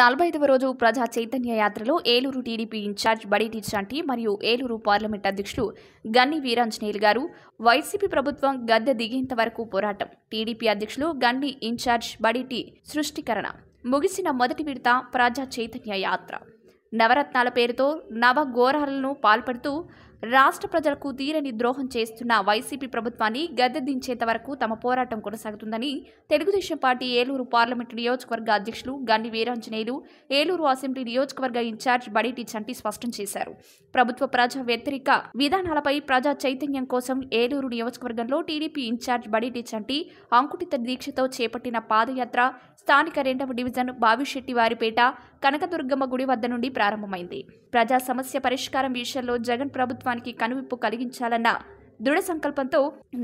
నలభై ఐదవ రోజు ప్రజా చైతన్య యాత్రలో ఏలూరు టీడీపీ ఇన్ఛార్జ్ బడిటి చాంటి మరియు ఏలూరు పార్లమెంట్ అధ్యక్షులు గన్ని వీరాంజనేయులు గారు వైసీపీ ప్రభుత్వం గద్దె దిగేంత వరకు పోరాటం టీడీపీ అధ్యక్షులు గన్ని ఇన్ఛార్జ్ బడిటి సృష్టికరణ ముగిసిన మొదటి విడత ప్రజా చైతన్య యాత్ర నవరత్నాల పేరుతో నవఘోరాలను పాల్పడుతూ రాష్ట్ర ప్రజలకు తీరని ద్రోహం చేస్తున్న వైసీపీ ప్రభుత్వాన్ని గద్దెదించేంత వరకు తమ పోరాటం కొనసాగుతుందని తెలుగుదేశం పార్టీ ఏలూరు పార్లమెంటు నియోజకవర్గ అధ్యక్షులు గన్ని వీరాంజనేయులు ఏలూరు అసెంబ్లీ నియోజకవర్గ ఇన్ఛార్జ్ బడేటి చంటి స్పష్టం చేశారు ప్రభుత్వ ప్రజా వ్యతిరేక విధానాలపై ప్రజా చైతన్యం కోసం ఏలూరు నియోజకవర్గంలో టీడీపీ ఇన్ఛార్జ్ బడేటి చంటి అంకుటిత దీక్షతో చేపట్టిన పాదయాత్ర స్థానిక రెండవ డివిజన్ వారిపేట కనకదుర్గమ్మ గుడి వద్ద నుండి ప్రారంభమైంది ప్రజా సమస్య పరిష్కారం విషయంలో జగన్ ప్రభుత్వం ప్రభుత్వానికి కనువిప్పు కలిగించాలన్న దృఢ సంకల్పంతో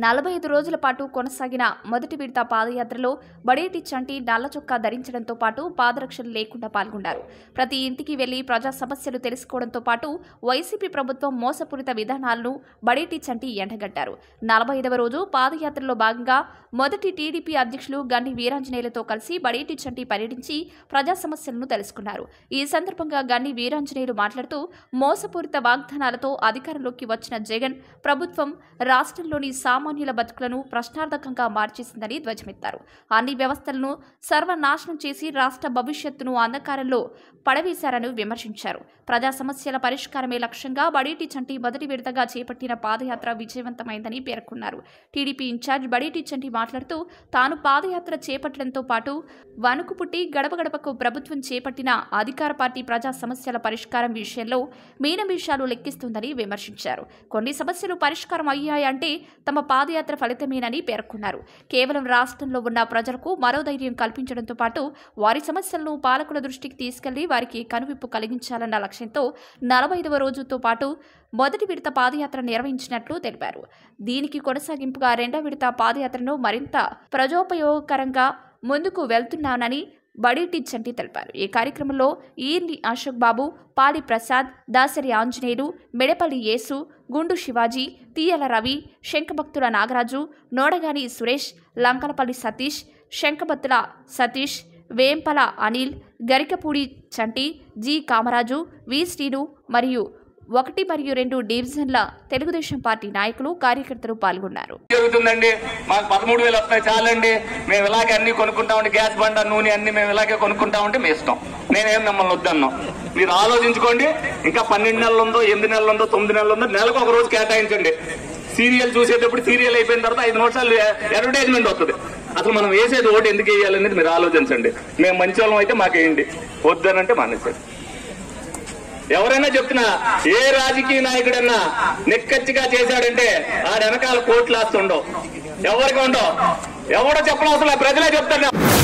నలభై ఐదు రోజుల పాటు కొనసాగిన మొదటి విడత పాదయాత్రలో బడేటి చంటి నల్ల చొక్కా ధరించడంతో పాటు పాదరక్షలు లేకుండా పాల్గొన్నారు ప్రతి ఇంటికి వెళ్లి ప్రజా సమస్యలు తెలుసుకోవడంతో పాటు వైసీపీ ప్రభుత్వం మోసపూరిత విధానాలను బడేటి చంటి ఎండగట్టారు నలభై ఐదవ రోజు పాదయాత్రలో భాగంగా మొదటి టీడీపీ అధ్యక్షులు గన్ని వీరాంజనేయులతో కలిసి బడేటి చంటి పర్యటించి ప్రజా సమస్యలను తెలుసుకున్నారు ఈ సందర్భంగా గండి వీరాంజనేయులు మాట్లాడుతూ మోసపూరిత వాగ్దానాలతో అధికారంలోకి వచ్చిన జగన్ ప్రభుత్వం రాష్ట్రంలోని సామాన్యుల బతుకులను ప్రశ్నార్థకంగా మార్చేసిందని ధ్వజమెత్తారు అన్ని వ్యవస్థలను సర్వనాశనం చేసి రాష్ట్ర భవిష్యత్తును అంధకారంలో పడవేశారని విమర్శించారు ప్రజా సమస్యల పరిష్కారమే లక్ష్యంగా బడేటి చంటి మొదటి విడతగా చేపట్టిన పాదయాత్ర విజయవంతమైందని పేర్కొన్నారు టీడీపీ ఇన్ఛార్జ్ బడేటి చంటి మాట్లాడుతూ తాను పాదయాత్ర చేపట్టడంతో పాటు వణుకు పుట్టి గడపగడపకు ప్రభుత్వం చేపట్టిన అధికార పార్టీ ప్రజా సమస్యల పరిష్కారం విషయంలో మీనమీషాలు లెక్కిస్తుందని విమర్శించారు కొన్ని సమస్యలు పరిష్కారం అయ్యాయంటే తమ పాదయాత్ర ఫలితమేనని పేర్కొన్నారు కేవలం రాష్ట్రంలో ఉన్న ప్రజలకు మరో ధైర్యం కల్పించడంతో పాటు వారి సమస్యలను పాలకుల దృష్టికి తీసుకెళ్లి వారికి కనువిప్పు కలిగించాలన్న లక్ష్యంతో నలభై ఐదవ రోజుతో పాటు మొదటి విడత పాదయాత్ర నిర్వహించినట్లు తెలిపారు దీనికి కొనసాగింపుగా రెండో విడత పాదయాత్రను మరింత ప్రజోపయోగకరంగా ముందుకు వెళ్తున్నానని బడి అంటే తెలిపారు ఈ కార్యక్రమంలో ఈర్ని అశోక్ బాబు పాడి ప్రసాద్ దాసరి ఆంజనేయులు మెడపల్లి యేసు గుండు శివాజీ తీయల రవి శంఖభక్తుల నాగరాజు నోడగాని సురేష్ లంకలపల్లి సతీష్ శంఖభత్తుల సతీష్ వేంపల అనిల్ గరికపూడి చంటి జి కామరాజు వి శ్రీను మరియు ఒకటి మరియు రెండు డివిజన్ల తెలుగుదేశం పార్టీ నాయకులు కార్యకర్తలు పాల్గొన్నారు జరుగుతుందండి మాకు పదమూడు వేలు వస్తాయి చాలండి మేము ఇలాగే అన్ని కొనుక్కుంటామండి గ్యాస్ బండ నూనె అన్ని మేము ఇలాగే ఉంటే మీ ఇష్టం నేనేం మిమ్మల్ని వద్దన్నాం మీరు ఆలోచించుకోండి ఇంకా పన్నెండు నెలలు ఉందో ఎనిమిది నెలలు ఉందో తొమ్మిది నెలలు ఉందో నెలకు ఒక రోజు కేటాయించండి సీరియల్ చూసేటప్పుడు సీరియల్ అయిపోయిన తర్వాత ఐదు నిమిషాలు అడ్వర్టైజ్మెంట్ వస్తుంది అసలు మనం వేసేది ఓటు ఎందుకు వేయాలనేది మీరు ఆలోచించండి మేము మంచి వాళ్ళం అయితే మాకేయండి వద్దనంటే మానేసేది ఎవరైనా చెప్తున్నా ఏ రాజకీయ నాయకుడన్నా నిక్కచ్చిగా చేశాడంటే ఆ వెనకాల కోట్లు ఆస్తుండవు ఎవరికి ఉండవు ఎవడో చెప్పడం అసలు ప్రజలే చెప్తాడు